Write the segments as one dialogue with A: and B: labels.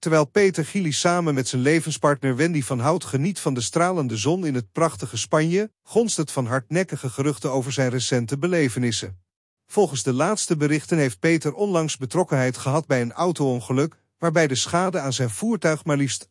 A: terwijl Peter Gili samen met zijn levenspartner Wendy van Hout geniet van de stralende zon in het prachtige Spanje, gonst het van hardnekkige geruchten over zijn recente belevenissen. Volgens de laatste berichten heeft Peter onlangs betrokkenheid gehad bij een auto-ongeluk, waarbij de schade aan zijn voertuig maar liefst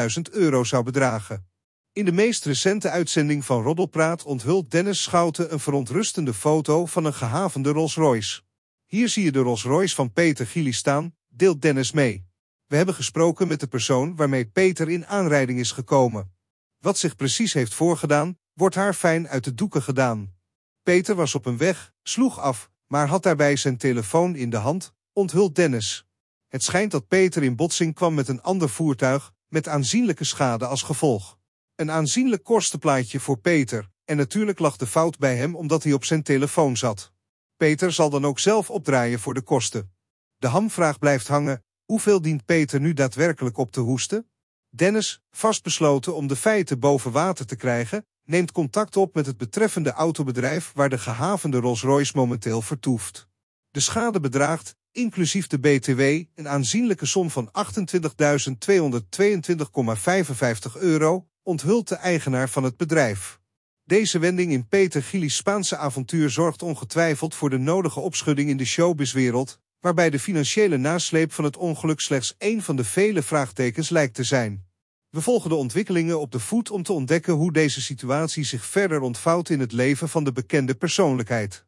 A: 28.000 euro zou bedragen. In de meest recente uitzending van Roddelpraat onthult Dennis Schouten een verontrustende foto van een gehavende Rolls-Royce. Hier zie je de Rolls-Royce van Peter Gili staan, deelt Dennis mee. We hebben gesproken met de persoon waarmee Peter in aanrijding is gekomen. Wat zich precies heeft voorgedaan, wordt haar fijn uit de doeken gedaan. Peter was op een weg, sloeg af, maar had daarbij zijn telefoon in de hand, onthult Dennis. Het schijnt dat Peter in botsing kwam met een ander voertuig, met aanzienlijke schade als gevolg. Een aanzienlijk kostenplaatje voor Peter, en natuurlijk lag de fout bij hem omdat hij op zijn telefoon zat. Peter zal dan ook zelf opdraaien voor de kosten. De hamvraag blijft hangen, Hoeveel dient Peter nu daadwerkelijk op te hoesten? Dennis, vastbesloten om de feiten boven water te krijgen, neemt contact op met het betreffende autobedrijf waar de gehavende Rolls-Royce momenteel vertoeft. De schade bedraagt, inclusief de BTW, een aanzienlijke som van 28.222,55 euro, onthult de eigenaar van het bedrijf. Deze wending in Peter Gillies Spaanse avontuur zorgt ongetwijfeld voor de nodige opschudding in de showbizwereld, waarbij de financiële nasleep van het ongeluk slechts één van de vele vraagtekens lijkt te zijn. We volgen de ontwikkelingen op de voet om te ontdekken hoe deze situatie zich verder ontvouwt in het leven van de bekende persoonlijkheid.